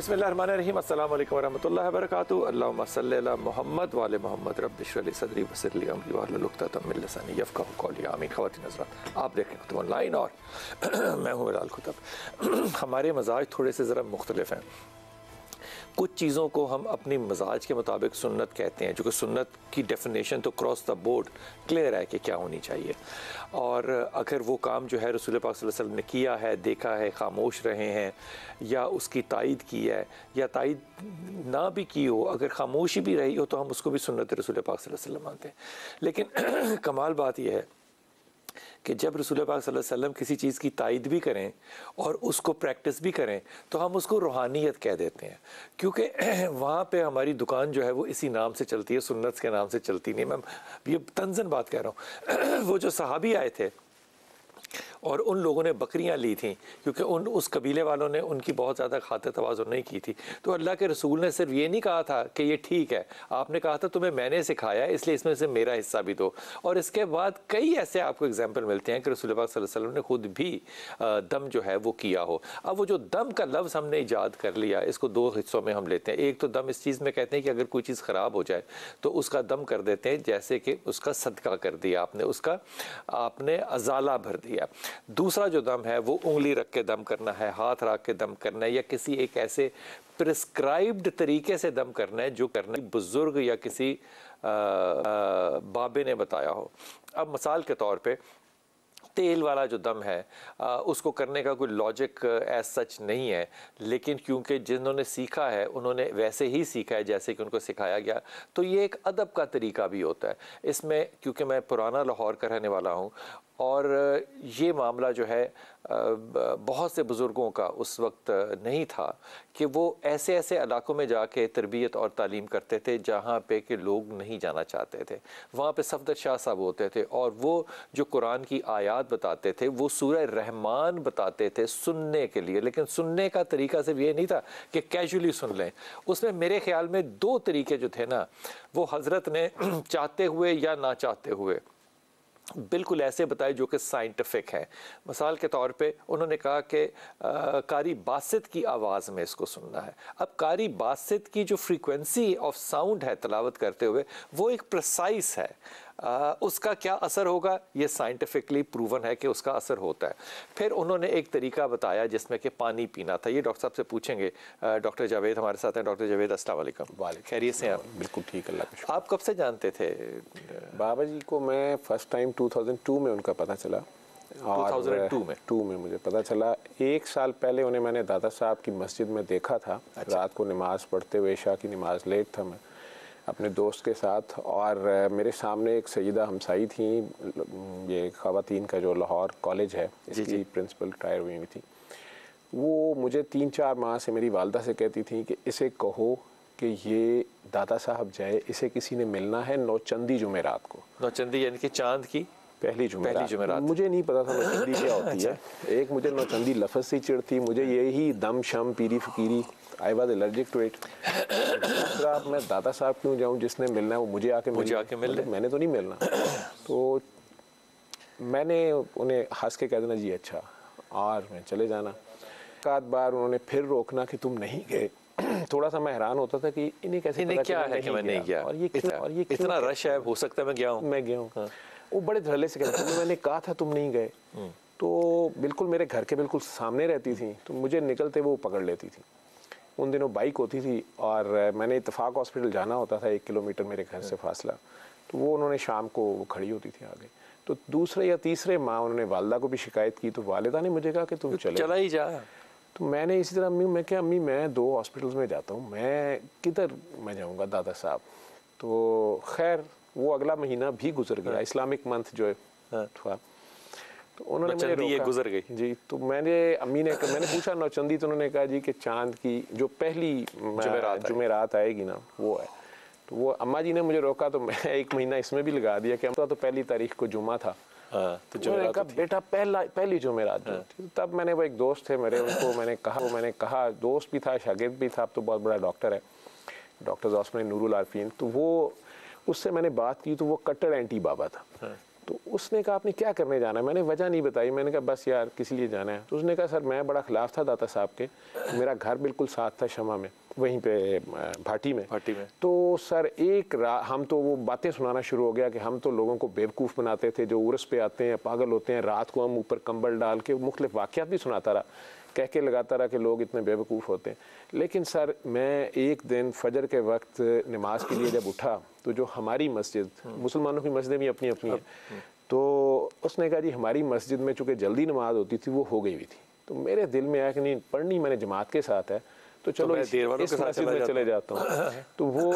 बसमीम अल्लाम वरहमल वर्क अल्लाम मोहम्मद वाल मोहम्मद रबली सदरी आप देख रहे ऑनलाइन और मैं हूँ खुतब हमारे मजाज थोड़े से ज़रा मुख्तलिफ हैं कुछ चीज़ों को हम अपने मिजाज के मुताबिक सुन्नत कहते हैं जो कि सुन्नत की डेफिनेशन तो क्रॉस द बोर्ड क्लियर है कि क्या होनी चाहिए और अगर वो काम जो है रसूल पाक वसल्लम ने किया है देखा है खामोश रहे हैं या उसकी तायद की है या तायद ना भी की हो अगर खामोशी भी रही हो तो हम उसको भी सुन्नत रसूल पाक वसल्लम मानते हैं लेकिन कमाल बात यह है कि जब रसूल पाक वसल्लम किसी चीज़ की तायद भी करें और उसको प्रैक्टिस भी करें तो हम उसको रूहानियत कह देते हैं क्योंकि वहाँ पे हमारी दुकान जो है वो इसी नाम से चलती है सुन्नत के नाम से चलती नहीं मैं ये तंजन बात कह रहा हूँ वो जो सहाबी आए थे और उन लोगों ने बकरियां ली थी क्योंकि उन उस कबीले वालों ने उनकी बहुत ज़्यादा खातिर तोज़ुन नहीं की थी तो अल्लाह के रसूल ने सिर्फ ये नहीं कहा था कि ये ठीक है आपने कहा था तुम्हें मैंने सिखाया इसलिए इसमें से मेरा हिस्सा भी दो और इसके बाद कई ऐसे आपको एग्जाम्पल मिलते हैं कि रसूल वसल्लम ने खुद भी दम जो है वो किया हो अब वो जो दम का लफ्ज़ हमने ईजाद कर लिया इसको दो हिस्सों में हम लेते हैं एक तो दम इस चीज़ में कहते हैं कि अगर कोई चीज़ ख़राब हो जाए तो उसका दम कर देते हैं जैसे कि उसका सदका कर दिया आपने उसका आपने अजाला भर दिया दूसरा जो दम है वो उंगली रख के दम करना है हाथ रख के दम करना है या किसी एक ऐसे प्रिस्क्राइब्ड तरीके से दम करना है जो करना बुज़ुर्ग या किसी आ, आ, बाबे ने बताया हो अब मिसाल के तौर पे तेल वाला जो दम है आ, उसको करने का कोई लॉजिक एज सच नहीं है लेकिन क्योंकि जिन्होंने सीखा है उन्होंने वैसे ही सीखा है जैसे कि उनको सिखाया गया तो ये एक अदब का तरीका भी होता है इसमें क्योंकि मैं पुराना लाहौर का रहने वाला हूँ और ये मामला जो है बहुत से बुज़ुर्गों का उस वक्त नहीं था कि वो ऐसे ऐसे इलाकों में जाके तरबियत और तालीम करते थे जहाँ पे के लोग नहीं जाना चाहते थे वहाँ पे सफदर शाह साहब होते थे और वो जो कुरान की आयात बताते थे वो सूर्य रहमान बताते थे सुनने के लिए लेकिन सुनने का तरीका सिर्फ ये नहीं था कि कैजुअली सुन लें उसमें मेरे ख्याल में दो तरीके जो थे ना वो हज़रत ने चाहते हुए या ना चाहते हुए बिल्कुल ऐसे बताए जो कि साइंटिफिक हैं मिसाल के तौर पे उन्होंने कहा कि कारी बासित की आवाज़ में इसको सुनना है अब कारी बासित की जो फ्रीक्वेंसी ऑफ साउंड है तलावत करते हुए वो एक प्रसाइस है उसका क्या असर होगा ये साइंटिफिकली प्रूवन है कि उसका असर होता है फिर उन्होंने एक तरीका बताया जिसमें कि पानी पीना था ये डॉक्टर साहब से पूछेंगे डॉक्टर जावेद हमारे साथ हैं डॉक्टर जावेद वाले खैरियत से आप बिल्कुल ठीक अल्लाह आप कब से जानते थे बाबा जी को मैं फर्स्ट टाइम टू में उनका पता चला टू में टू में मुझे पता चला एक साल पहले उन्हें मैंने दादा साहब की मस्जिद में देखा था अच्छा। रात को नमाज़ पढ़ते हुए शाह की नमाज लेट था मैं अपने दोस्त के साथ और मेरे सामने एक सईदा हमसाई थी ये ख़वान का जो लाहौर कॉलेज है इसकी प्रिंसिपल टायर हुई हुई थी वो मुझे तीन चार माह से मेरी वालदा से कहती थी कि इसे कहो कि ये दादा साहब जाए इसे किसी ने मिलना है नौचंदी जुमेरात को नौचंदी यानी कि चांद की पहली जुमेरात मुझे नहीं पता था नौचंदी क्या होती है अच्छा। एक मुझे नौचंदी लफज से चिड़ती मुझे यही दम शम पीरी फकीरी I was allergic to it दूसरा मैं दादा साहब क्यों जाऊँ जिसने मिलना है वो मुझे आके मुझे आके मिल मतलब मैंने तो नहीं मिलना तो मैंने उन्हें हंस के कह देना जी अच्छा और मैं चले जाना एक आध बार उन्होंने फिर रोकना कि तुम नहीं गए थोड़ा सा मैं हैरान होता था कि इन्हें कैसे इन्हें क्या है कि मैं नहीं गया और ये क्यों और ये इतना रश है हो सकता है मैं गया हूँ मैं गया हूँ हाँ। हाँ। वो बड़े धड़ल्ले से कहते थे मैंने कहा था तुम नहीं गए हम्म। तो बिल्कुल मेरे घर के बिल्कुल सामने रहती थी तो मुझे निकलते वो पकड़ लेती थी उन दिनों बाइक होती थी और मैंने इतफाक़ हॉस्पिटल जाना होता था एक किलोमीटर मेरे घर से फासला तो वो उन्होंने शाम को वो खड़ी होती थी आगे तो दूसरे या तीसरे माह उन्होंने वालदा को भी शिकायत की तो वालदा ने मुझे कहा कि तुम चले चला ही जा तो मैंने इसी तरह अम्मी मैं क्या अम्मी मैं दो हॉस्पिटल्स में जाता हूँ मैं किधर मैं जाऊँगा दादा साहब तो खैर वो अगला महीना भी गुजर गया हाँ। इस्लामिक मंथ जो है हाँ। तो उन्होंने मुझे ये गुजर गई जी तो मैंने अम्मी ने मैंने पूछा नौचंदी तो उन्होंने कहा जी कि चांद की जो पहली जुमेरात जुमेरात आएगी ना वो है तो वो अम्मा जी ने मुझे रोका तो मैं एक महीना इसमें भी लगा दिया कि हम तो पहली तारीख को जुमा था हाँ, तो जुमेरात कहा बेटा पहला पहली जुमेरात हाँ। तो तब मैंने वो एक दोस्त थे मेरे उनको मैंने कहा मैंने कहा दोस्त भी था शागिद भी था अब तो बहुत बड़ा डॉक्टर है डॉक्टर जोसमिन नूरुल आरफीन तो वो उससे मैंने बात की तो वो कट्टर एंटी बाबा था हाँ। तो उसने कहा आपने क्या करने जाना है मैंने वजह नहीं बताई मैंने कहा बस यार किस लिए जाना है तो उसने कहा सर मैं बड़ा खिलाफ था दाता साहब के मेरा घर बिल्कुल साथ था शमा में वहीं पे भाटी में भाटी में तो सर एक हम तो वो बातें सुनाना शुरू हो गया कि हम तो लोगों को बेवकूफ़ बनाते थे जो उर्स पे आते हैं पागल होते हैं रात को हम ऊपर कंबल डाल के मुख्तफ वाक़ भी सुनाता रहा कह के लगाता रहा कि लोग इतने बेवकूफ़ होते हैं लेकिन सर मैं एक दिन फजर के वक्त नमाज के लिए जब उठा तो जो हमारी मस्जिद मुसलमानों की मस्जिदें भी अपनी अपनी हैं तो उसने कहा जी हमारी मस्जिद में चूँकि जल्दी नमाज होती थी वो हो गई हुई थी तो मेरे दिल में आया कि नहीं पढ़नी मैंने जमात के साथ है तो, तो चलो तो इस, मस्जिद में चले जाता हूँ तो वो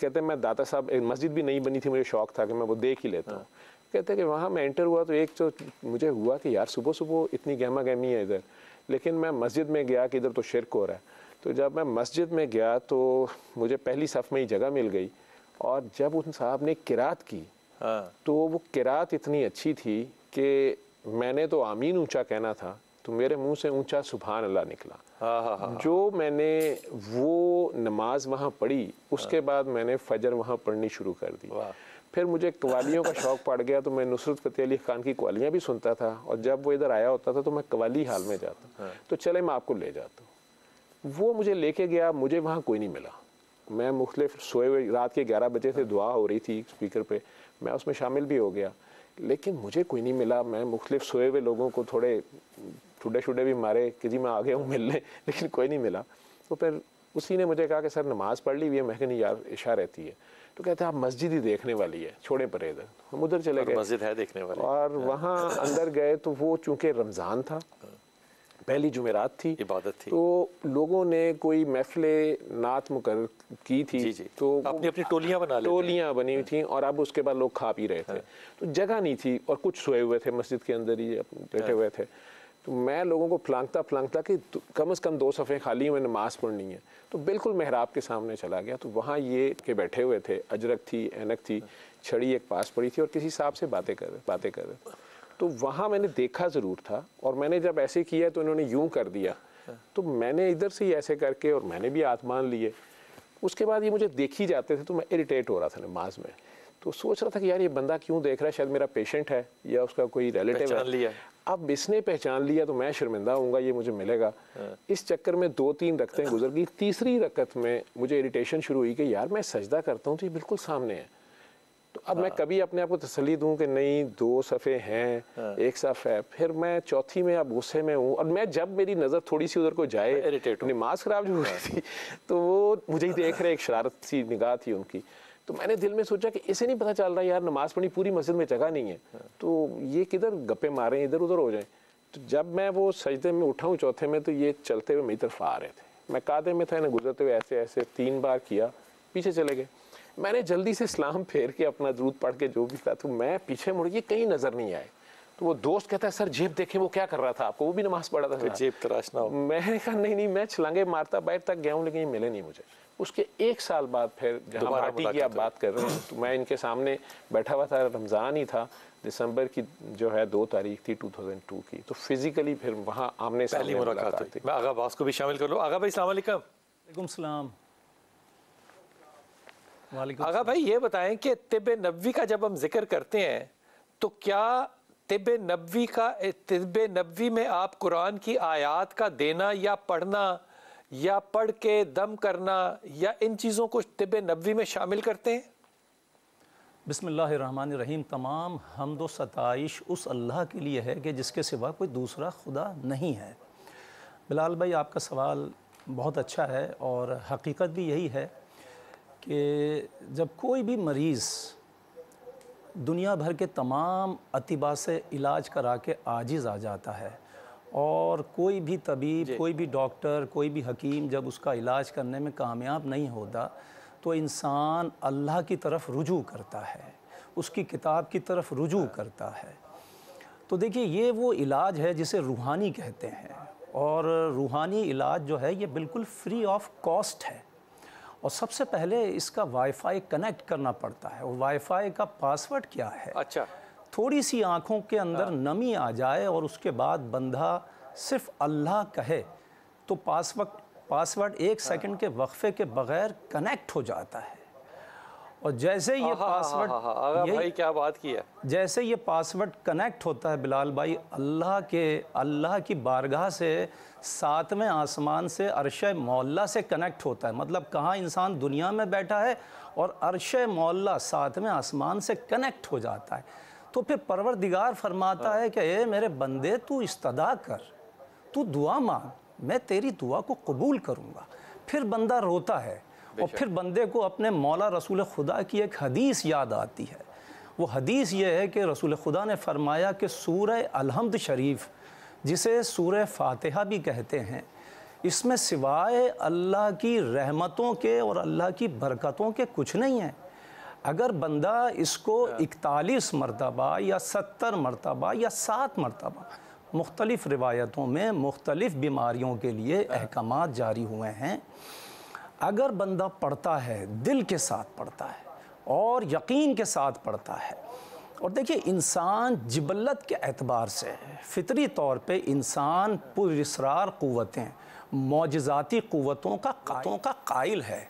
कहते हैं मैं दाता साहब मस्जिद भी नहीं बनी थी मुझे शौक था कि मैं वो देख ही लेता हूँ कहते हैं कि वहाँ मैं एंटर हुआ तो एक तो मुझे हुआ कि यार सुबह सुबह इतनी गहमा गहमी है इधर लेकिन मैं मस्जिद में गया कि इधर तो शिरक हो रहा है तो जब मैं मस्जिद में गया तो मुझे पहली सफ़ में ही जगह मिल गई और जब उन साहब ने किरात की हाँ। तो वो किरात इतनी अच्छी थी कि मैंने तो आमीन ऊंचा कहना था तो मेरे मुंह से ऊंचा सुबहान अल्लाह निकला हाँ, हाँ हाँ हाँ। जो मैंने वो नमाज वहाँ पढ़ी उसके हाँ। बाद मैंने फजर वहाँ पढ़नी शुरू कर दी फिर मुझे कवालियों का शौक पड़ गया तो मैं नुसरत फ़तेह अली ख़ान की कवालियाँ भी सुनता था और जब वो इधर आया होता था तो मैं कवाली हाल में जाता हाँ। तो चले मैं आपको ले जाता हूँ वो मुझे लेके गया मुझे वहाँ कोई नहीं मिला मैं मुख्तलिफ सोए हुए रात के ग्यारह बजे से दुआ हो रही थी स्पीकर पे मैं उसमें शामिल भी हो गया लेकिन मुझे कोई नहीं मिला मैं मुख्तलिफ सोए हुए लोगों को थोड़े टुडे शुडे भी मारे कि जी मैं आ गया हूँ मिलने लेकिन कोई नहीं मिला तो फिर उसी ने मुझे कहा कि सर नमाज़ पढ़ ली हुई है मैं नहीं यार इशा रहती है तो कहते हैं आप मस्जिद ही देखने वाली है छोड़े पर इधर हम उधर चले गए मस्जिद है देखने वाली और हाँ। वहाँ अंदर गए तो वो चूंकि रमज़ान था पहली जुमेरात थी इबादत थी तो लोगों ने कोई महफिल नात मुकर की थी जी जी। तो अपनी अपनी टोलियां बना टोलियां बनी हुई थी और अब उसके बाद लोग खा पी रहे थे हाँ। तो जगह नहीं थी और कुछ सोए हुए थे मस्जिद के अंदर ही बैठे हाँ। हुए थे तो मैं लोगों को प्लांगता प्लांगता कि कम से कम दो सफ़े खाली हुए नमाज़ पढ़नी है तो बिल्कुल महराब के सामने चला गया तो वहाँ ये के बैठे हुए थे अजरक थी एनक थी छड़ी एक पास पड़ी थी और किसी साहब से बातें कर रहे बातें कर रहे तो वहाँ मैंने देखा ज़रूर था और मैंने जब ऐसे किया तो इन्होंने यूँ कर दिया तो मैंने इधर से ही ऐसे करके और मैंने भी हाथ मान लिए उसके बाद ये मुझे देख ही जाते थे तो मैं इरीटेट हो रहा था नमाज में तो सोच रहा था कि यार ये बंदा क्यों देख रहा है शायद मेरा पेशेंट है या उसका कोई रिलेटिव है अब इसने पहचान लिया तो मैं शर्मिंदा हूँ ये मुझे मिलेगा हाँ। इस चक्कर में दो तीन रकतें गुजर गई तीसरी रकत में मुझे इरिटेशन शुरू हुई कि यार मैं सजदा करता हूँ तो ये बिल्कुल सामने है तो अब मैं हाँ। कभी अपने आप को तसली दूँ कि नहीं दो सफ़े हैं हाँ। एक सफ़ है फिर मैं चौथी में अब गुस्से में हूँ और मैं जब मेरी नज़र थोड़ी सी उधर को जाए इरिटेट नमाज ख़राब जो हुई थी तो वो मुझे ही देख रहे एक शरारत सी निगाह थी उनकी तो मैंने दिल में सोचा कि इसे नहीं पता चल रहा यार नमाज पढ़ी पूरी मस्जिद में जगह नहीं है तो ये किधर गप्पे मारें इधर उधर हो जाएं तो जब मैं वो सजदे में उठा हूँ चौथे में तो ये चलते हुए मेरी तरफ आ रहे थे मैं कादे में था इन्हें गुजरते हुए ऐसे ऐसे तीन बार किया पीछे चले गए मैंने जल्दी से इस्लाम फेर के अपना दूध पढ़ के जो भी था तो मैं पीछे मुड़ के कहीं नज़र नहीं आए तो वो दोस्त कहता है सर जेब देखें वो क्या कर रहा था आपको वो भी नमाज पढ़ा था जेब तराशना मैंने कहा नहीं नहीं मैं छलांगे मारता बैठ तक गया हूँ लेकिन ये मिले नहीं मुझे उसके एक साल बाद फिर जहाँ पार्टी की आप बात कर रहे हैं तो मैं इनके सामने बैठा हुआ था रमज़ान ही था दिसंबर की जो है दो तारीख थी 2002 की तो फिजिकली फिर वहाँ आमने पहली मुलाकात थी मैं आगा बास को भी शामिल कर लो आगा भाई सलामकुम सलाम आगा भाई ये बताएं कि तिब नबी का जब हम जिक्र करते हैं तो क्या तिब नबी का तिब नबी में आप कुरान की आयात का देना या पढ़ना या पढ़ के दम करना या इन चीज़ों को तिब नबी में शामिल करते हैं बसमिल्ल रहीम तमाम हमद सताइश उस अल्लाह के लिए है कि जिसके सिवा कोई दूसरा खुदा नहीं है बिलाल भाई आपका सवाल बहुत अच्छा है और हकीकत भी यही है कि जब कोई भी मरीज़ दुनिया भर के तमाम अतिबा से इलाज करा के आजिज़ आ जाता है और कोई भी तबीब कोई भी डॉक्टर कोई भी हकीम जब उसका इलाज करने में कामयाब नहीं होता तो इंसान अल्लाह की तरफ रुजू करता है उसकी किताब की तरफ रुजू हाँ। करता है तो देखिए ये वो इलाज है जिसे रूहानी कहते हैं और रूहानी इलाज जो है ये बिल्कुल फ्री ऑफ कॉस्ट है और सबसे पहले इसका वाईफाई कनेक्ट करना पड़ता है और वाईफाई का पासवर्ड क्या है अच्छा थोड़ी सी आँखों के अंदर हाँ। नमी आ जाए और उसके बाद बंधा सिर्फ अल्लाह कहे तो पासवर्ड पासवर्ड एक हाँ। सेकंड के वक्फे के बगैर कनेक्ट हो जाता है और जैसे ये हाँ, पासवर्ड भाई क्या बात की है जैसे ये पासवर्ड कनेक्ट होता है बिलाल भाई अल्लाह के अल्लाह की बारगाह से सातवें आसमान से अरश मोल्ला से कनेक्ट होता है मतलब कहाँ इंसान दुनिया में बैठा है और अरश मौल्ला सातवें आसमान से कनेक्ट हो जाता है तो फिर परवरदिगार फरमाता हाँ। है कि ए मेरे बंदे तू इसदा कर तू दुआ मांग मैं तेरी दुआ को कबूल करूँगा फिर बंदा रोता है और फिर बंदे को अपने मौला रसूल खुदा की एक हदीस याद आती है वो हदीस ये है कि रसूल खुदा ने फरमाया कि सूर्य अलहमद शरीफ जिसे सूर्य फातिहा भी कहते हैं इसमें सिवाय अल्लाह की रहमतों के और अल्लाह की बरकतों के कुछ नहीं है अगर बंदा इसको हाँ। इकतालीस मरतबा या सत्तर मरतबा या सात मरतबा मुख्तलिफ़ रिवायतों में मुख्तलिफ़ बीमारियों के लिए हाँ। अहकाम जारी हुए हैं अगर बंदा पढ़ता है दिल के साथ पढ़ता है और यकीन के साथ पढ़ता है और देखिए इंसान जबलत के अतबार से फितरी तौर पे इंसान पुरसरार क़वतें मोजाती क़वतों का कतों का कायल है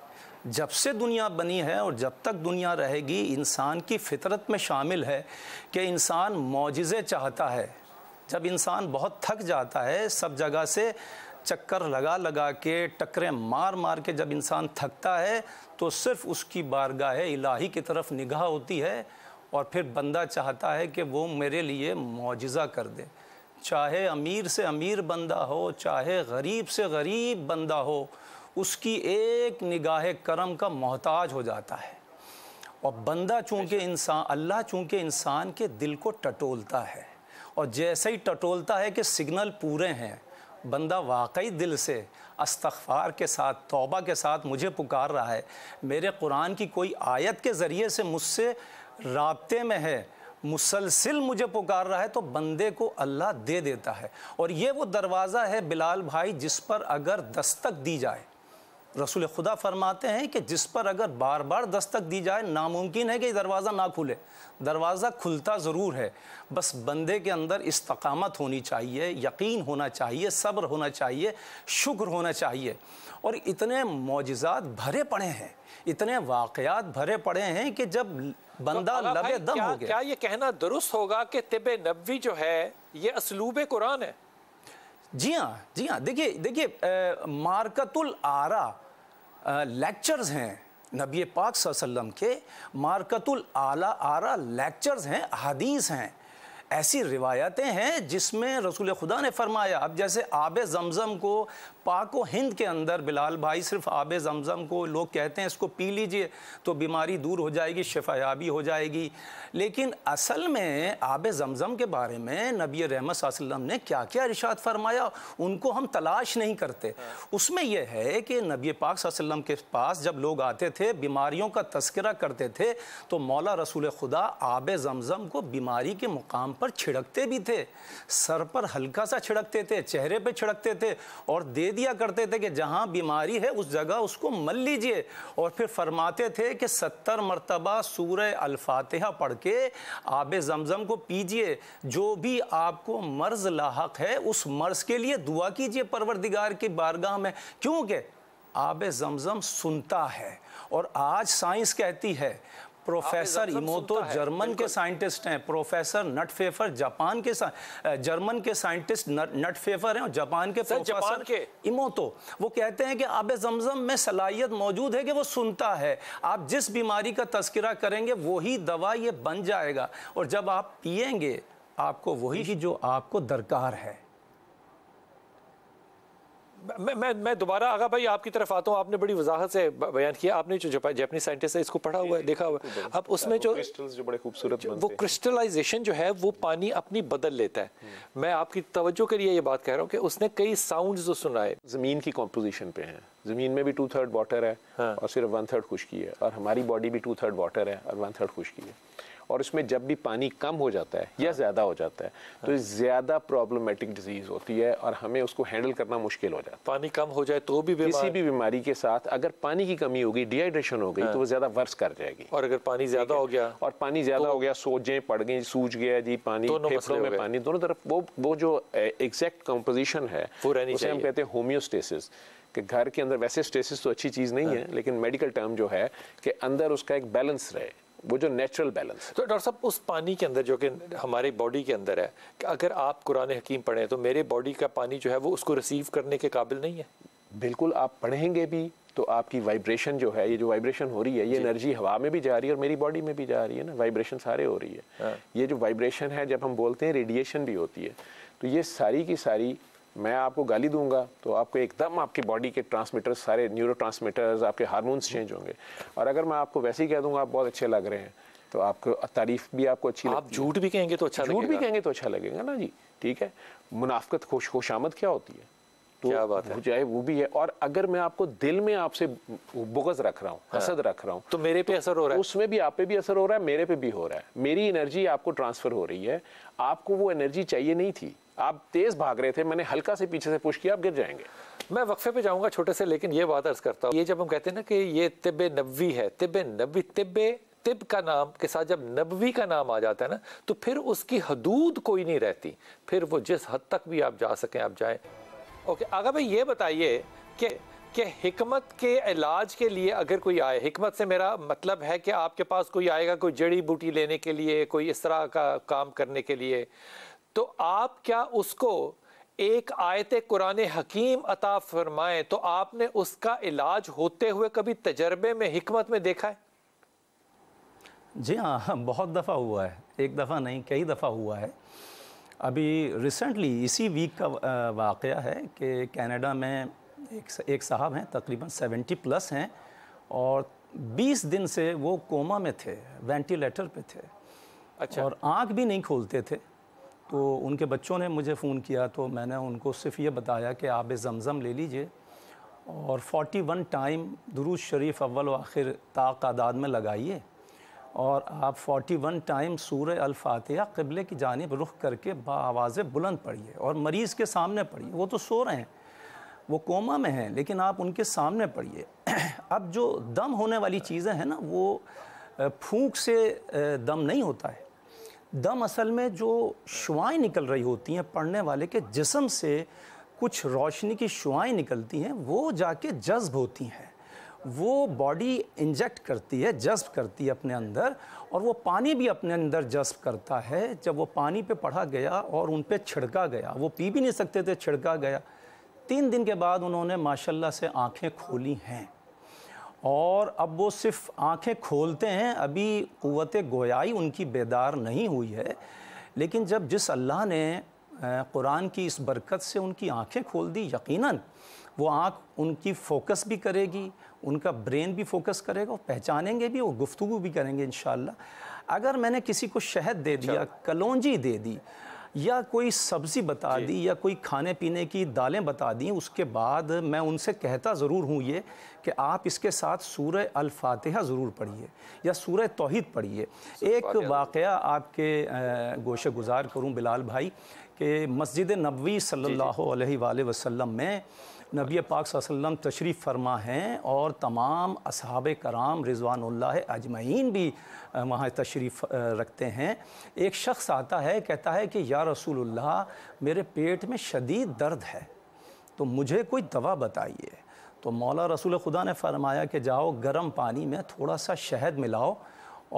जब से दुनिया बनी है और जब तक दुनिया रहेगी इंसान की फितरत में शामिल है कि इंसान मोज़े चाहता है जब इंसान बहुत थक जाता है सब जगह से चक्कर लगा लगा के टकरें मार मार के जब इंसान थकता है तो सिर्फ उसकी बारगाह इलाही की तरफ निगाह होती है और फिर बंदा चाहता है कि वो मेरे लिए मुजज़ा कर दे चाहे अमीर से अमीर बंदा हो चाहे गरीब से गरीब बंदा हो उसकी एक निगाह करम का मोहताज हो जाता है और बंदा चूँकि इंसान अल्लाह चूँकि इंसान के दिल को टटोलता है और जैसे ही टटोलता है कि सिग्नल पूरे हैं बंदा वाकई दिल से अस्तफ़ार के साथ तौबा के साथ मुझे पुकार रहा है मेरे कुरान की कोई आयत के ज़रिए से मुझसे रबते में है मुसलसिल मुझे पुकार रहा है तो बंदे को अल्लाह दे देता है और ये वो दरवाज़ा है बिलाल भाई जिस पर अगर दस्तक दी जाए रसूल खुदा फरमाते हैं कि जिस पर अगर बार बार दस्तक दी जाए नामुमकिन है कि दरवाज़ा ना खुले दरवाज़ा खुलता ज़रूर है बस बंदे के अंदर इस्तकामत होनी चाहिए यकीन होना चाहिए सब्र होना चाहिए शुक्र होना चाहिए और इतने मोजात भरे पड़े हैं इतने वाकयात भरे पड़े हैं कि जब बंदा तो लगे दम क्या, हो गया क्या ये कहना दुरुस्त होगा कि तिब नबी जो है ये असलूब कुरान है जी हाँ जी हाँ देखिए देखिए मार्कतुल आरा लेक्चर्स हैं नबी पाक सल्लम के मार्कतुल आला आरा लेक्चर्स हैं हदीस हैं ऐसी रिवायतें हैं जिसमें रसूल खुदा ने फरमाया अब जैसे आब जमज़म को पाक व हिंद के अंदर बिलाल भाई सिर्फ आब जमज़म को लोग कहते हैं इसको पी लीजिए तो बीमारी दूर हो जाएगी शफायाबी हो जाएगी लेकिन असल में आब जमज़म के बारे में नबी रहमत वसल्लम ने क्या क्या इर्शाद फरमाया उनको हम तलाश नहीं करते उसमें यह है कि नबी पाक वसल्लम के पास जब लोग आते थे बीमारियों का तस्करा करते थे तो मौला रसूल खुदा आब जमज़म को बीमारी के मुकाम पर छिड़कते भी थे सर पर हल्का सा छिड़कते थे चेहरे पे छिड़कते थे और दे दिया करते थे कि जहाँ बीमारी है उस जगह उसको मल लीजिए और फिर फरमाते थे कि सत्तर मरतबा सूर अलफातहा पढ़ के आब जमज़म को पीजिए जो भी आपको मर्ज लाक है उस मर्ज के लिए दुआ कीजिए परवरदिगार की बारगाह में क्योंकि आब जमज़म सुनता है और आज साइंस कहती है प्रोफेसर इमोतो जर्मन के साइंटिस्ट हैं प्रोफेसर नटफेफर जापान के जर्मन के साइंटिस्ट नटफेफर हैं और जापान के प्रोफेसर के इमोतो वो कहते हैं कि आब जमजम में सलाहियत मौजूद है कि वो सुनता है आप जिस बीमारी का तस्करा करेंगे वही दवा ये बन जाएगा और जब आप पियेंगे आपको वही जो आपको दरकार है मैं मैं मैं दोबारा आगा भाई आपकी तरफ आता हूँ आपने बड़ी वजाहत से बयान किया आपने जो जापानी साइंटिस्ट है इसको पढ़ा हुआ है देखा हुआ है अब उसमें जो क्रिस्टल्स जो बड़े खूबसूरत वो क्रिस्टलाइजेशन जो है वो पानी अपनी बदल लेता है हम्म। मैं आपकी तवज्जो के लिए ये बात कह रहा हूँ कि उसने कई साउंड जो सुनाए ज़मीन की कॉम्पोजिशन पे हैं ज़मीन में भी टू थर्ड वाटर है हाँ। और सिर्फ वन थर्ड खुश्की है और हमारी बॉडी भी टू थर्ड वाटर है और वन थर्ड खुश्की है और इसमें जब भी पानी कम हो जाता है या हाँ। ज़्यादा हो जाता है हाँ। तो ज़्यादा प्रॉब्लमेटिक डिजीज़ होती है और हमें उसको हैंडल करना मुश्किल हो जाता है पानी कम हो जाए तो भी किसी भी बीमारी के साथ अगर पानी की कमी होगी डिहाइड्रेशन हो गई तो हाँ। वो ज़्यादा वर्स कर जाएगी और अगर पानी ज़्यादा हो गया और पानी ज़्यादा तो हो गया सोजें पड़ गए सूज गया जी पानी फेफड़ों में पानी दोनों तरफ वो वो जो एग्जैक्ट कंपोजिशन है उसे हम कहते हैं होम्योस्टेसिस कि घर के अंदर वैसे स्टेसिस तो अच्छी चीज़ नहीं है लेकिन मेडिकल टर्म जो है कि अंदर उसका एक बैलेंस रहे वो जो नेचुरल बैलेंस तो डॉक्टर साहब उस पानी के अंदर जो कि हमारे बॉडी के अंदर है कि अगर आप कुरान हकीम पढ़ें तो मेरे बॉडी का पानी जो है वो उसको रिसीव करने के काबिल नहीं है बिल्कुल आप पढ़ेंगे भी तो आपकी वाइब्रेशन जो है ये जो वाइब्रेशन हो रही है ये एनर्जी हवा में भी जा रही है और मेरी बॉडी में भी जा रही है ना वाइब्रेशन सारे हो रही है हाँ। ये जो वाइब्रेशन है जब हम बोलते हैं रेडिएशन भी होती है तो ये सारी की सारी मैं आपको गाली दूंगा तो आपको एकदम आपकी बॉडी के ट्रांसमीटर सारे न्यूरो आपके हारमोन्स चेंज होंगे और अगर मैं आपको वैसे ही कह दूंगा आप बहुत अच्छे लग रहे हैं तो आपको तारीफ भी आपको अच्छी आप झूठ भी कहेंगे तो अच्छा झूठ भी कहेंगे तो अच्छा लगेगा ना जी ठीक है मुनाफ्त खुश खुशामद क्या होती है तो क्या बात है चाहे वो भी है और अगर मैं आपको दिल में आपसे बुगज रख रहा हूँ हाँ। हसद रख रहा हूँ तो मेरे पे तो असर हो रहा है उसमें भी आप पे भी असर हो रहा है मेरे पे भी हो रहा है मेरी एनर्जी आपको ट्रांसफर हो रही है आपको वो एनर्जी चाहिए नहीं थी आप तेज भाग रहे थे मैंने हल्का से पीछे से पुश किया आप गिर जाएंगे मैं वक्फे पे जाऊंगा छोटे से लेकिन ये बात अर्ज करता हूँ ये जब हम कहते हैं ना कि ये तिब नबी है तिब नबी तिब तिब का नाम के साथ जब नबवी का नाम आ जाता है ना तो फिर उसकी हदूद कोई नहीं रहती फिर वो जिस हद तक भी आप जा सकें आप जाएं ओके अगर भाई ये बताइए कि कि हमत के इलाज के लिए अगर कोई आए हमत से मेरा मतलब है कि आपके पास कोई आएगा कोई जड़ी बूटी लेने के लिए कोई इस तरह का काम करने के लिए तो आप क्या उसको एक आयत कुरान हकीम अता फरमाएं तो आपने उसका इलाज होते हुए कभी तजर्बे में हमत में देखा है जी हाँ बहुत दफ़ा हुआ है एक दफ़ा नहीं कई दफ़ा हुआ है अभी रिसेंटली इसी वीक का वाक़ है कि कनाडा में एक एक साहब हैं तकरीबन 70 प्लस हैं और 20 दिन से वो कोमा में थे वेंटिलेटर पे थे अच्छा और आँख भी नहीं खोलते थे तो उनके बच्चों ने मुझे फ़ोन किया तो मैंने उनको सिर्फ ये बताया कि आप जमज़म ले लीजिए और 41 टाइम दुरुज शरीफ अव्वल आखिर तादाद में लगाइए और आप 41 टाइम सूर अल्फातिहा कबले की जानब रुख करके बावाज़ बुलंद पढ़िए और मरीज़ के सामने पढ़िए वो तो सो रहे हैं वो कोमा में हैं लेकिन आप उनके सामने पढ़िए अब जो दम होने वाली चीज़ें हैं ना वो फूंक से दम नहीं होता है दम असल में जो शुआएँ निकल रही होती हैं पढ़ने वाले के जिसम से कुछ रोशनी की शुआएं निकलती हैं वो जाके जज्ब होती हैं वो बॉडी इंजेक्ट करती है जज्ब करती है अपने अंदर और वो पानी भी अपने अंदर जज्ब करता है जब वो पानी पे पढ़ा गया और उन पर छिड़का गया वो पी भी नहीं सकते थे छिड़का गया तीन दिन के बाद उन्होंने माशाल्लाह से आंखें खोली हैं और अब वो सिर्फ आंखें खोलते हैं अभी क़वत गोयाई उनकी बेदार नहीं हुई है लेकिन जब जिस अल्लाह ने कुरान की इस बरकत से उनकी आंखें खोल दी यकीनन वो आँख उनकी फ़ोकस भी करेगी उनका ब्रेन भी फोकस करेगा और पहचानेंगे भी और गुफ्तु भी करेंगे इन अगर मैंने किसी को शहद दे दिया अच्छा। कलौजी दे दी या कोई सब्ज़ी बता दी या कोई खाने पीने की दालें बता दी उसके बाद मैं उनसे कहता ज़रूर हूँ ये कि आप इसके साथ सूर अल्फातहा ज़रूर पढ़िए या सूर तोहद पढ़िए एक वाक़ आपके गोशे गुजार करूँ बिलाल भाई कि मस्जिद नबी सल्ला वसलम में नबी पाक वसल्लम तशरीफ़ फरमा हैं और तमाम असहाब कराम रिजवान अजमैन भी वहाँ तशरीफ़ रखते हैं एक शख्स आता है कहता है कि या रसूलुल्लाह मेरे पेट में शदीद दर्द है तो मुझे कोई दवा बताइए तो मौला रसूल खुदा ने फरमाया कि जाओ गर्म पानी में थोड़ा सा शहद मिलाओ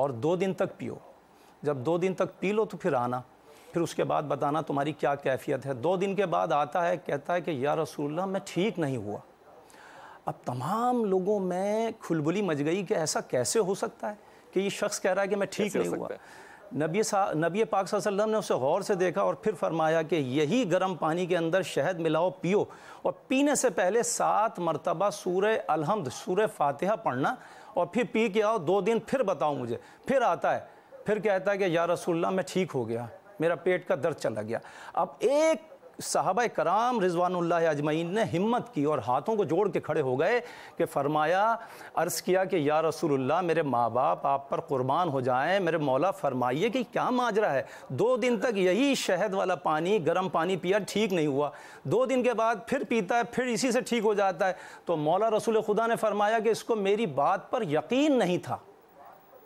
और दो दिन तक पियो जब दो दिन तक पी लो तो फिर आना फिर उसके बाद बताना तुम्हारी क्या कैफियत है दो दिन के बाद आता है कहता है कि या रसूल्ला मैं ठीक नहीं हुआ अब तमाम लोगों में खुलबुली मच गई कि ऐसा कैसे हो सकता है कि ये शख्स कह रहा है कि मैं ठीक नहीं हुआ नबी सा नबी पाक वसल्लम ने उसे गौर से देखा और फिर फरमाया कि यही गर्म पानी के अंदर शहद मिलाओ पियो और पीने से पहले सात मरतबा सूर अलहमद सूर फातिहा पढ़ना और फिर पी के आओ दो दिन फिर बताओ मुझे फिर आता है फिर कहता है कि या रसुल्ला मैं ठीक हो गया मेरा पेट का दर्द चला गया अब एक साहब कराम रिजवानल्ला अजमैन ने हिम्मत की और हाथों को जोड़ के खड़े हो गए कि फ़रमाया अर्ज़ किया कि या रसूलुल्लाह मेरे माँ बाप आप पर कुर्बान हो जाएं मेरे मौला फरमाइए कि क्या माजरा है दो दिन तक यही शहद वाला पानी गर्म पानी पिया ठीक नहीं हुआ दो दिन के बाद फिर पीता है फिर इसी से ठीक हो जाता है तो मौला रसूल खुदा ने फरमाया कि इसको मेरी बात पर यकीन नहीं था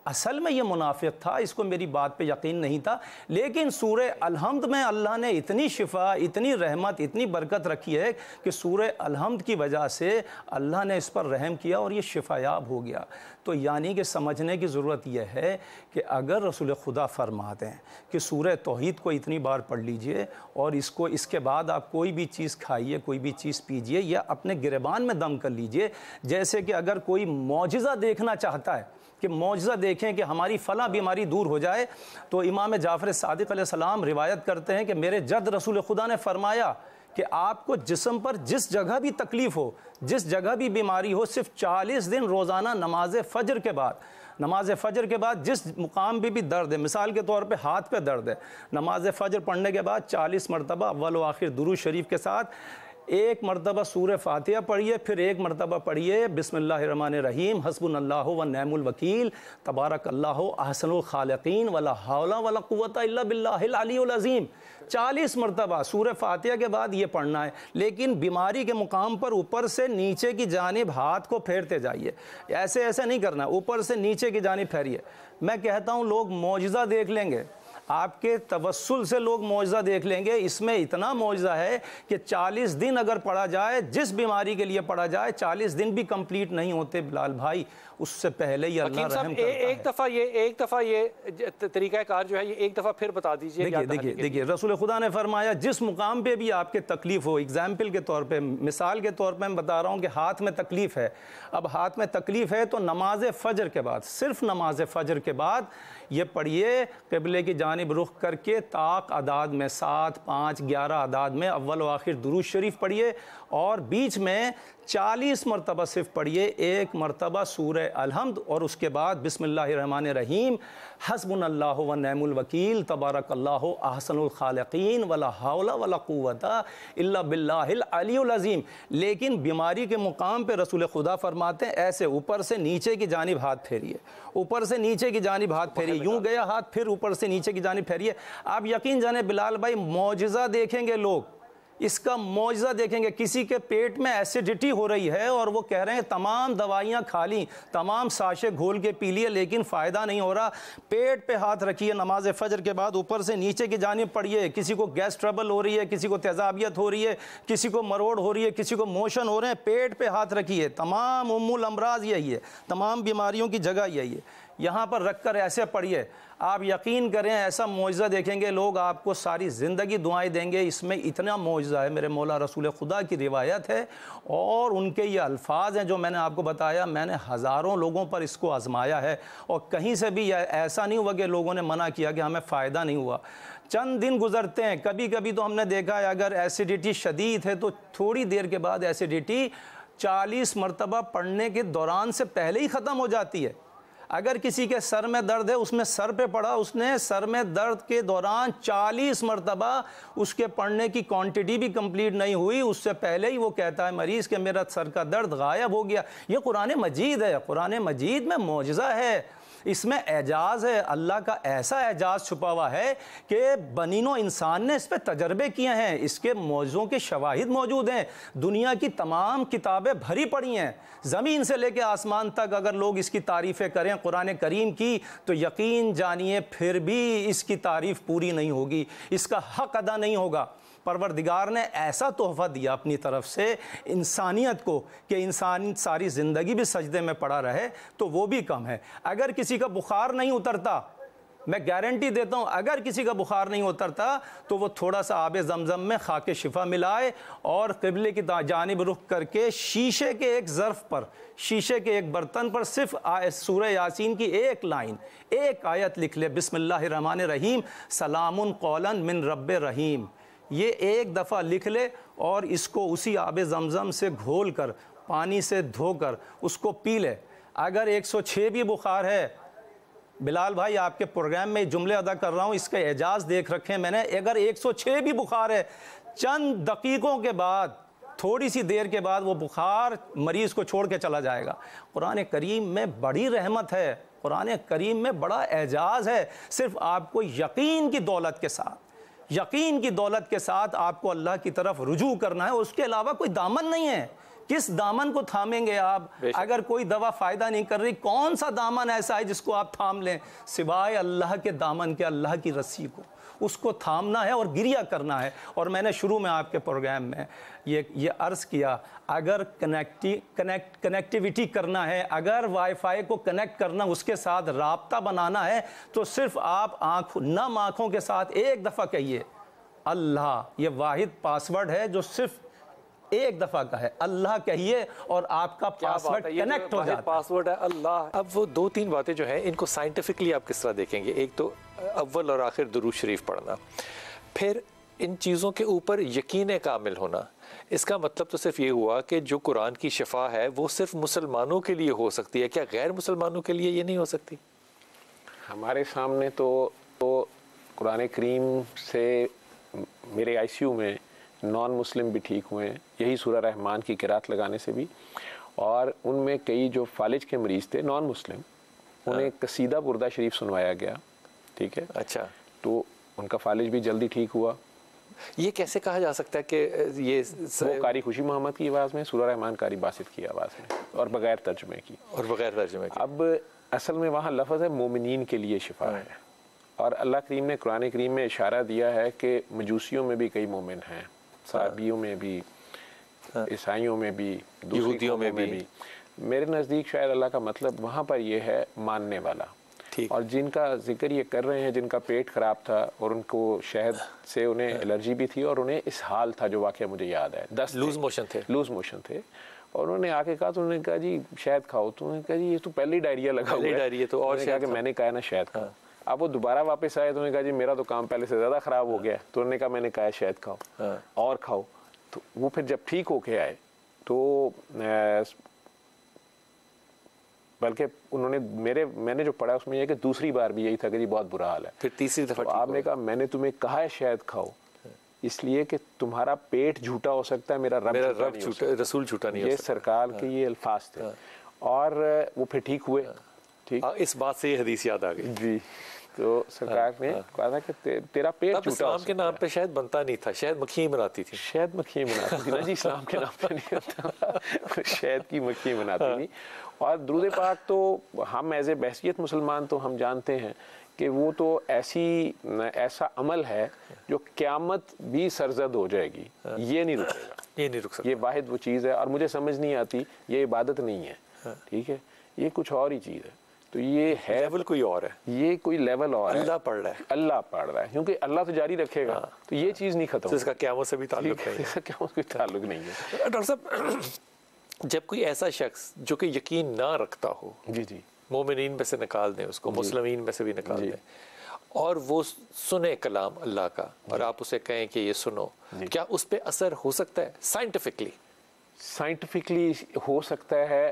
असल में ये मुनाफिक था इसको मेरी बात पे यकीन नहीं था लेकिन सूर अलहमद में अल्लाह ने इतनी शिफा इतनी रहमत इतनी बरकत रखी है कि सूर अलहमद की वजह से अल्लाह ने इस पर रहम किया और ये शिफायाब हो गया तो यानी कि समझने की ज़रूरत यह है कि अगर रसूल खुदा फरमाते हैं कि सूर तोहद को इतनी बार पढ़ लीजिए और इसको इसके बाद आप कोई भी चीज़ खाइए कोई भी चीज़ पीजिए या अपने गिरबान में दम कर लीजिए जैसे कि अगर कोई मुआजा देखना चाहता है कि मुआजा देखें कि हमारी फला बीमारी दूर हो जाए तो इमाम जाफ़र सदक सलाम रिवायत करते हैं कि मेरे जद रसूल खुदा ने फरमाया कि आपको जिसम पर जिस जगह भी तकलीफ़ हो जिस जगह भी बीमारी हो सिर्फ चालीस दिन रोज़ाना नमाज फ़जर के बाद नमाज फ़जर के बाद जिस मुकाम पर भी, भी दर्द है मिसाल के तौर पर हाथ पर दर्द है नमाज फ़जर पढ़ने के बाद चालीस मरतबा अव्वल आखिर दुरू शरीफ के साथ एक मरतबा सूर फातिया पढ़िए फिर एक मरतबा पढ़िए बिसमान रहीम हसबुल्ला व नैमुलवकील तबारक अल्लाह अहसनखालकिन वला हौला वला क़वत बिल्लाज़ीम चालीस मरतबा सूर फातिया के बाद ये पढ़ना है लेकिन बीमारी के मुकाम पर ऊपर से नीचे की जानब हाथ को फेरते जाइए ऐसे ऐसे नहीं करना ऊपर से नीचे की जानब फेरिए मैं कहता हूँ लोग मुआजा देख लेंगे आपके तवसल से लोग मुआवजा देख लेंगे इसमें इतना मुआवजा है कि 40 दिन अगर पढ़ा जाए जिस बीमारी के लिए पढ़ा जाए 40 दिन भी कंप्लीट नहीं होते बिलाल भाई उससे पहले ही अल्लाह रहम करता ए, एक दफ़ा ये एक दफ़ा ये तरीका कार जो है ये एक दफ़ा फिर बता दीजिए देखिए देखिए देखिए रसूल खुदा ने फरमाया जिस मुकाम पे भी आपके तकलीफ़ हो एग्ज़ाम्पल के तौर पे मिसाल के तौर पे मैं बता रहा हूँ कि हाथ में तकलीफ़ है अब हाथ में तकलीफ़ है तो नमाज फ़जर के बाद सिर्फ नमाज फ़जर के बाद ये पढ़िए कबले की जानब रुख करके ताक अदाद में सात पाँच ग्यारह अदाद में अव्वल आखिर दरूज शरीफ पढ़िए और बीच में चालीस मरतबा सिर्फ पढ़िए एक मरतबा सूर अलहमद और उसके बाद बिसमिल्लामान रहीम व वनमलवकील तबारक अहसनखालकिन अहसन अखालक़िन वला क़वता अल्ला बिल्लाज़ीम लेकिन बीमारी के मुकाम पर रसूल खुदा फरमाते हैं ऐसे ऊपर से नीचे की जानब हाथ फेरिए ऊपर से नीचे की जानब हाथ फेरिए यूँ गया हाथ फिर ऊपर से नीचे की जानब फेरिए आप यकीन जाने बिलाल भाई मुजज़ा देखेंगे लोग इसका मुआवजा देखेंगे किसी के पेट में एसिडिटी हो रही है और वो कह रहे हैं तमाम दवाइयाँ खा ली तमाम साशे घोल के पी लिए लेकिन फ़ायदा नहीं हो रहा पेट पे हाथ रखिए नमाज फजर के बाद ऊपर से नीचे की जानब पढ़िए किसी को गैस ट्रबल हो रही है किसी को तेजाबियत हो रही है किसी को मरोड़ हो रही है किसी को मोशन हो रहे हैं पेट पे हाथ रखिए तमाम अमूल अमराज यही है तमाम बीमारियों की जगह यही है यहाँ पर रख कर ऐसे पढ़िए आप यकीन करें ऐसा मुआवजा देखेंगे लोग आपको सारी ज़िंदगी दुआएं देंगे इसमें इतना मुआवजा है मेरे मौला रसूल खुदा की रिवायत है और उनके ये अल्फाज हैं जो मैंने आपको बताया मैंने हज़ारों लोगों पर इसको आजमाया है और कहीं से भी ऐसा नहीं हुआ कि लोगों ने मना किया कि हमें फ़ायदा नहीं हुआ चंद दिन गुजरते हैं कभी कभी तो हमने देखा है अगर एसिडिटी शदीद है तो थोड़ी देर के बाद एसिडिटी चालीस मरतबा पढ़ने के दौरान से पहले ही ख़त्म हो जाती है अगर किसी के सर में दर्द है उसमें सर पे पड़ा उसने सर में दर्द के दौरान 40 मरतबा उसके पढ़ने की क्वांटिटी भी कंप्लीट नहीं हुई उससे पहले ही वो कहता है मरीज़ के मेरा सर का दर्द गायब हो गया ये कुरान मजीद है कुरान मजीद में मुआज़ा है इसमें एजाज़ है अल्लाह का ऐसा एजाज़ छुपा हुआ है कि बनिनो इंसान ने इस पर तजर्बे किए हैं इसके मौज़ों के शवाहिद मौजूद हैं दुनिया की तमाम किताबें भरी पड़ी हैं ज़मीन से लेकर आसमान तक अगर लोग इसकी तारीफ़ें करें कुरान करीम की तो यकीन जानिए फिर भी इसकी तारीफ़ पूरी नहीं होगी इसका हक अदा नहीं होगा परवरदिगार ने ऐसा तोहफ़ा दिया अपनी तरफ से इंसानियत को कि इंसान सारी ज़िंदगी भी सजदे में पड़ा रहे तो वो भी कम है अगर किसी का बुखार नहीं उतरता मैं गारंटी देता हूँ अगर किसी का बुखार नहीं उतरता तो वो थोड़ा सा आब जमज़म में ख़ाके शिफा मिलाए और कबले की जानब रुख करके शीशे के एक ज़र्फ़ पर शीशे के एक बर्तन पर सिर्फ आय सूर यासिन की एक लाइन एक आयत लिख ले बिसमीम सलाम कौलन मिन रब रहीम ये एक दफ़ा लिख ले और इसको उसी आब जमज़म से घोल कर पानी से धोकर उसको पी ले अगर 106 भी बुखार है बिलाल भाई आपके प्रोग्राम में जुमले अदा कर रहा हूँ इसके एजाज़ देख रखे मैंने अगर 106 भी बुखार है चंद दकीकों के बाद थोड़ी सी देर के बाद वो बुखार मरीज़ को छोड़ के चला जाएगा कुरान करीम में बड़ी रहमत है कुरान करीम में बड़ा एजाज़ है सिर्फ आपको यकीन की दौलत के साथ यकीन की दौलत के साथ आपको अल्लाह की तरफ रुजू करना है उसके अलावा कोई दामन नहीं है किस दामन को थामेंगे आप अगर कोई दवा फ़ायदा नहीं कर रही कौन सा दामन ऐसा है जिसको आप थाम लें सिवाय अल्लाह के दामन के अल्लाह की रस्सी को उसको थामना है और गिरिया करना है और मैंने शुरू में आपके प्रोग्राम में ये ये अर्ज़ किया अगर कनेक्टी कनेक्ट कनेक्टिविटी करना है अगर वाईफाई को कनेक्ट करना उसके साथ रबता बनाना है तो सिर्फ आप आँख नम आँखों के साथ एक दफ़ा कहिए अल्लाह ये वाहिद पासवर्ड है जो सिर्फ एक दफा का है अल्लाह कहिए और आपका पासवर्ड कनेक्ट हो जाए पासवर्ड है अल्लाह अब वो दो तीन बातें जो है इनको साइंटिफिकली आप किस तरह देखेंगे एक तो अव्वल और आखिर दरू शरीफ पढ़ना फिर इन चीज़ों के ऊपर यकीन कामिल होना इसका मतलब तो सिर्फ ये हुआ कि जो कुरान की शफा है वो सिर्फ मुसलमानों के लिए हो सकती है क्या गैर मुसलमानों के लिए ये नहीं हो सकती हमारे सामने तो तो कुरान करीम से मेरे आईसीयू में नॉन मुस्लिम भी ठीक हुए हैं यही सूर्य रहमान की किरात लगाने से भी और उनमें कई जो फालिज के मरीज थे नॉन मुस्लिम उन्हें हाँ। कसीदा बुरदा शरीफ सुनवाया गया ठीक है अच्छा तो उनका फालिज भी जल्दी ठीक हुआ ये कैसे कहा जा सकता है कि ये सर... वो कारी खुशी मोहम्मद की आवाज़ में सूर्य रहमान कारी बासित की आवाज़ में और बगैर तर्जमे की और बगैर तर्जमे की अब असल में वहाँ लफज है मोमिन के लिए शिफा है हाँ। और अल्लाह करीम ने कुरान करीम में इशारा दिया है कि मजूसियों में भी कई मोमिन हैं साबियों में भी हाँ। ईसाइयों में भी यहूदियों में भी, भी मेरे नज़दीक शायद अल्लाह का मतलब वहाँ पर यह है मानने वाला और जिनका जिक्र ये कर रहे हैं जिनका पेट ख़राब था और उनको शहद से उन्हें हाँ। एलर्जी भी थी और उन्हें इस हाल था जो वाक्य मुझे याद है दस लूज मोशन थे लूज मोशन थे और उन्होंने आके कहा तो उन्होंने कहा जी शहद खाओ तो उन्होंने कहा जी ये तो पहले ही डायरिया लगा हुआ है डायरिया तो और क्या मैंने कहा ना शहद हाँ। खाओ अब वो दोबारा वापस आए तो उन्होंने कहा जी मेरा तो काम पहले से ज़्यादा ख़राब हो गया तो उन्होंने कहा मैंने कहा शायद खाओ हाँ। और खाओ तो वो फिर जब ठीक होके आए तो बल्कि उन्होंने मेरे मैंने जो पढ़ा उसमें यह कि दूसरी बार भी यही था कि जी बहुत बुरा हाल है फिर तीसरी दफ़ा तो आपने कहा मैंने तुम्हें कहा है शायद खाओ इसलिए कि तुम्हारा पेट झूठा हो सकता है मेरा रब मेरा रब झूठा रसूल झूठा नहीं ये सरकार के हाँ। ये अल्फाज थे हाँ। और वो फिर ठीक हुए ठीक इस बात से ये हदीस याद आ गई जी तो सरकार हाँ, ने हाँ। कहा था कि ते, तेरा पेट तब इस्लाम के नाम पे शायद बनता नहीं था शायद मखी बनाती थी शायद मखी बनाती थी ना जी इस्लाम के नाम पे नहीं बनता शायद की मखी बनाती हाँ। थी और द्रुद पाक तो हम एज ए बहसीत मुसलमान तो हम जानते हैं कि वो तो ऐसी ऐसा अमल है जो क्यामत भी सरजद हो जाएगी ये नहीं रुकेगा ये नहीं रुक सकता ये वाहिद वो चीज़ है और मुझे समझ नहीं आती ये इबादत नहीं है ठीक है ये कुछ और ही चीज़ है तो ये है लेवल कोई और है ये कोई लेवल और अल्लाह पढ़ रहा है अल्लाह पढ़ रहा है क्योंकि अल्लाह तो जारी रखेगा हाँ, तो ये चीज़ नहीं खत्म तो इसका क्या से भी ताल्लुक है इसका क्या कोई ताल्लुक नहीं है डॉक्टर साहब जब कोई ऐसा शख्स जो कि यकीन ना रखता हो जी जी मोमिन में से निकाल दें उसको मुसलमिन में से भी निकाल दें और वो सुने कलाम अल्लाह का और आप उसे कहें कि ये सुनो क्या उस पर असर हो सकता है साइंटिफिकली साइंटिफिकली हो सकता है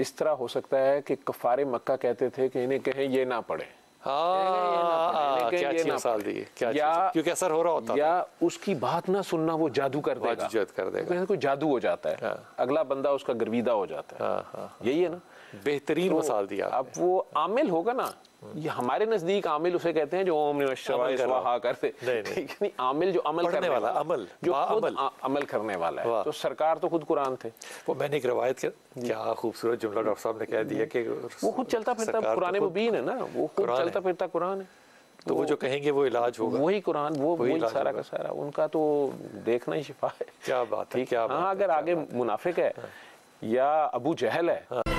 इस तरह हो सकता है कि कफारे मक्का कहते थे कि इन्हें कहें ये ना पड़े हाँ, क्योंकि असर हो रहा होता या उसकी बात ना सुनना वो जादू कर देगा कर देगा कोई जादू हो जाता है हाँ। अगला बंदा उसका गर्विदा हो जाता है हाँ, यही है ना बेहतरीन तो मसाल दिया अब वो आमिल होगा ना ये हमारे नजदीक आमिल उसे कहते हैं जो ओम नमः करते ठीक है आमिल जो अमल करने वाला अमल जो अमल अमल करने वाला है तो सरकार तो खुद कुरान थे वो मैंने एक रवायत क्या खूबसूरत जुमला डॉक्टर साहब ने कह दिया कि वो खुद चलता फिरता कुरान तो मुबीन है ना वो खुद चलता फिरता कुरान है तो वो, वो तो जो कहेंगे वो इलाज होगा वही कुरान वो वही वही सारा का सारा उनका तो देखना ही शिफा है क्या बात है क्या हाँ, बात हाँ अगर आगे मुनाफिक है हाँ। या अबू जहल है हाँ।